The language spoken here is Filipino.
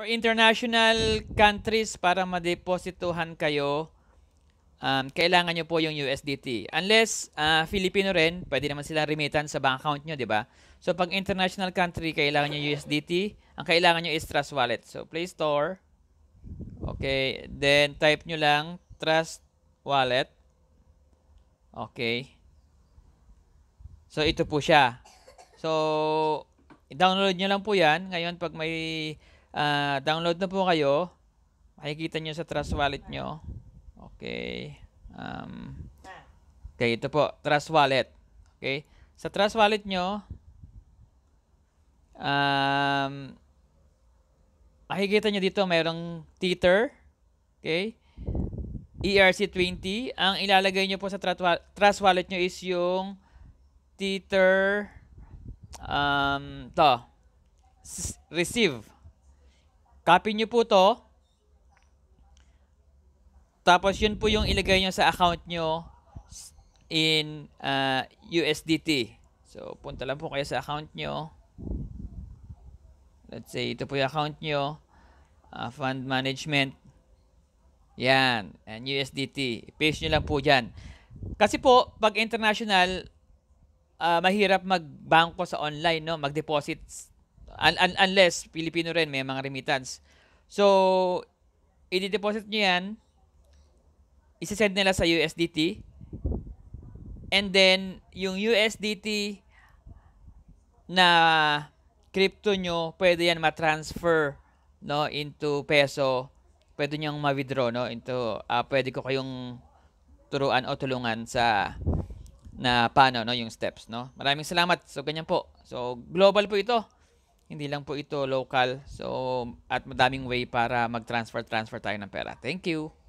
For international countries, para madeposituhan kayo, um, kailangan nyo po yung USDT. Unless uh, Filipino rin, pwede naman silang remitan sa bank account nyo, di ba? So, pag international country, kailangan nyo USDT. Ang kailangan nyo is Trust Wallet. So, Play Store. Okay. Then, type nyo lang Trust Wallet. Okay. So, ito po siya. So, i-download nyo lang po yan. Ngayon, pag may Uh, download na po kayo. Makikita nyo sa Trust Wallet nyo. Okay. Um, okay, ito po. Trust Wallet. Okay. Sa Trust Wallet nyo, um, makikita nyo dito mayroong Tether. Okay. ERC20. Ang ilalagay nyo po sa Trust Wallet nyo is yung Tether um, to receive Copy nyo po to. Tapos yun po yung ilagay nyo sa account nyo in uh, USDT. So, punta lang po kayo sa account nyo. Let's say, ito po yung account nyo. Uh, fund management. Yan. And USDT. Paste nyo lang po dyan. Kasi po, pag international, uh, mahirap magbangko sa online, no? Mag-deposit un- un- unless Pilipino rin may mga remittance. So, i-deposit nyo yan, isi-send nila sa USDT, and then, yung USDT na crypto nyo, pwede yan ma-transfer no, into peso, pwede nyo ma-withdraw, no, into, uh, pwede ko kayong turuan o tulungan sa na paano no yung steps no. Maraming salamat. So ganyan po. So global po ito. Hindi lang po ito local. So, at madaming way para mag-transfer-transfer tayo ng pera. Thank you!